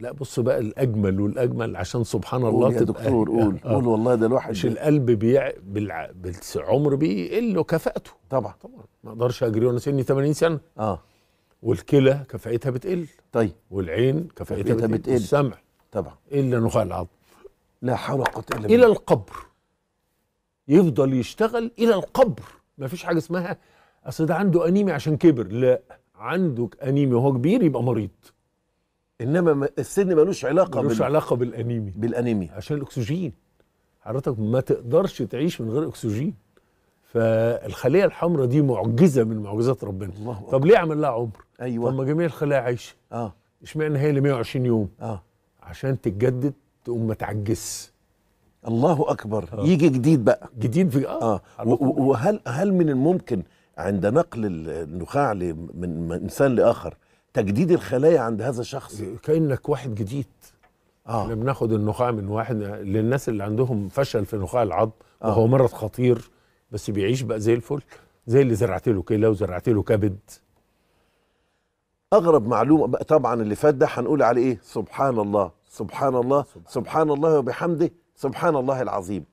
لا بص بقى الاجمل والاجمل عشان سبحان قول الله يا دكتور قول آه. قول والله ده الواحد مش القلب بيع بالع... بالعمر بيقل كفاءته طبعا طبعا ما اقدرش اجري وانا سني 80 سنه اه والكلى كفاءتها بتقل طيب والعين كفاءتها, بتقل, بتقل. والسمع طبعا الا نخاع العظم لا حول ولا قوه الا بالله الى القبر يفضل يشتغل الى القبر ما فيش حاجه اسمها اصل ده عنده انيميا عشان كبر لا عنده انيميا وهو كبير يبقى مريض انما السن ملوش علاقه ملوش بال... علاقه بالانيميا بالانيميا عشان الاكسجين حضرتك ما تقدرش تعيش من غير اكسجين فالخليه الحمراء دي معجزه من معجزات ربنا الله طب ليه عمل لها عمر ايوه طب ما جميع الخلايا عايشه اه اشمعنى هي اللي 120 يوم اه عشان تتجدد تقوم ما تعجزش الله اكبر آه. يجي جديد بقى جديد في اه, آه. وهل هل من الممكن عند نقل النخاع من انسان لاخر تجديد الخلايا عند هذا الشخص كانك واحد جديد اه احنا بناخد النخاع من واحد للناس اللي عندهم فشل في نخاع العظم آه. وهو مرض خطير بس بيعيش بقى زي الفل زي اللي زرعت له كلى وزرعت له كبد اغرب معلومه طبعا اللي فات ده هنقول عليه ايه سبحان الله سبحان الله سبحان الله وبحمده سبحان الله العظيم